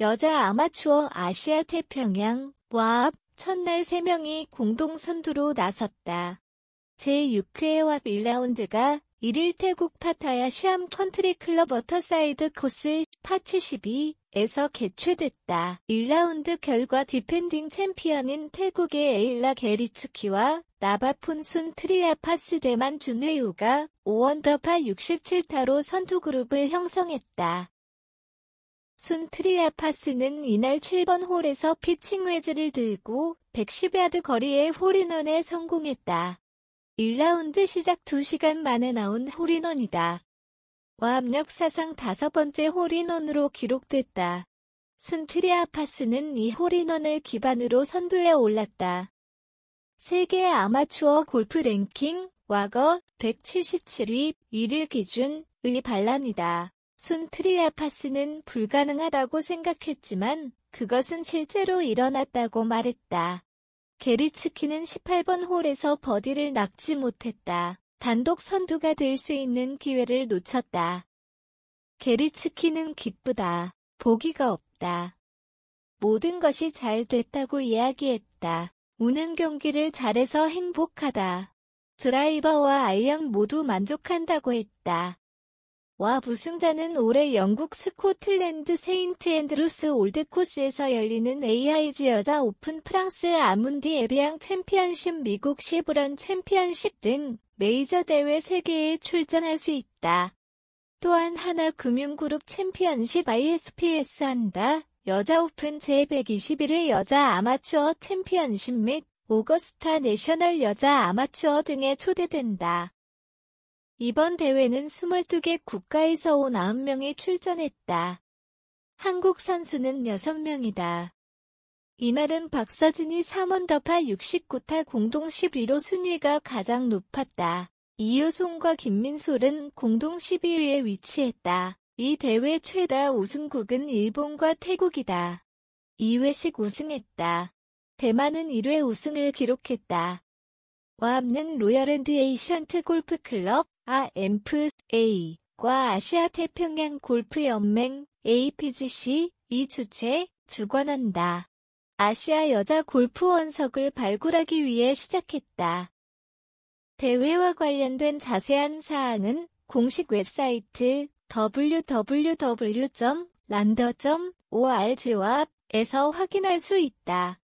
여자 아마추어 아시아 태평양 와합 첫날 3명이 공동 선두로 나섰다. 제6회 와합 1라운드가 1일 태국 파타야 시암 컨트리 클럽 워터사이드 코스 파72에서 개최됐다. 1라운드 결과 디펜딩 챔피언인 태국의 에일라 게리츠키와 나바푼순 트리아파스 대만 준웨우가 5원더파 67타로 선두 그룹을 형성했다. 순트리아파스는 이날 7번 홀에서 피칭 웨지를 들고 110야드 거리의 홀인원에 성공했다. 1라운드 시작 2시간 만에 나온 홀인원이다. 와합력 사상 다섯 번째 홀인원으로 기록됐다. 순트리아파스는 이 홀인원을 기반으로 선두에 올랐다. 세계 아마추어 골프 랭킹 와거 177위 1일 기준의 반란이다. 순트리아파스는 불가능하다고 생각했지만 그것은 실제로 일어났다고 말했다. 게리츠키는 18번 홀에서 버디를 낚지 못했다. 단독 선두가 될 수 있는 기회를 놓쳤다. 게리츠키는 기쁘다. 보기가 없다. 모든 것이 잘 됐다고 이야기했다. 운는 경기를 잘해서 행복하다. 드라이버와 아이언 모두 만족한다고 했다. 와 부승자는 올해 영국 스코틀랜드 세인트 앤드루스 올드코스에서 열리는 AIG 여자 오픈 프랑스 아문디 에비앙 챔피언십 미국 쉐브런 챔피언십 등 메이저 대회 3개에 출전할 수 있다. 또한 하나 금융그룹 챔피언십 ISPS 한다. 여자 오픈 제121회 여자 아마추어 챔피언십 및 오거스타 내셔널 여자 아마추어 등에 초대된다. 이번 대회는 22개 국가에서 온 9명이 출전했다. 한국 선수는 6명이다. 이날은 박서진이 3원 더파 69타 공동 11호 순위가 가장 높았다. 이효송과 김민솔은 공동 12위에 위치했다. 이 대회 최다 우승국은 일본과 태국이다. 2회씩 우승했다. 대만은 1회 우승을 기록했다. 와합는 로열랜드 에이션트 골프클럽 AMFA 아, 과 아시아 태평양 골프 연맹 APGC 이 주최 주관한다. 아시아 여자 골프 원석을 발굴하기 위해 시작했다. 대회와 관련된 자세한 사항은 공식 웹사이트 www.lander.org와 에서 확인할 수 있다.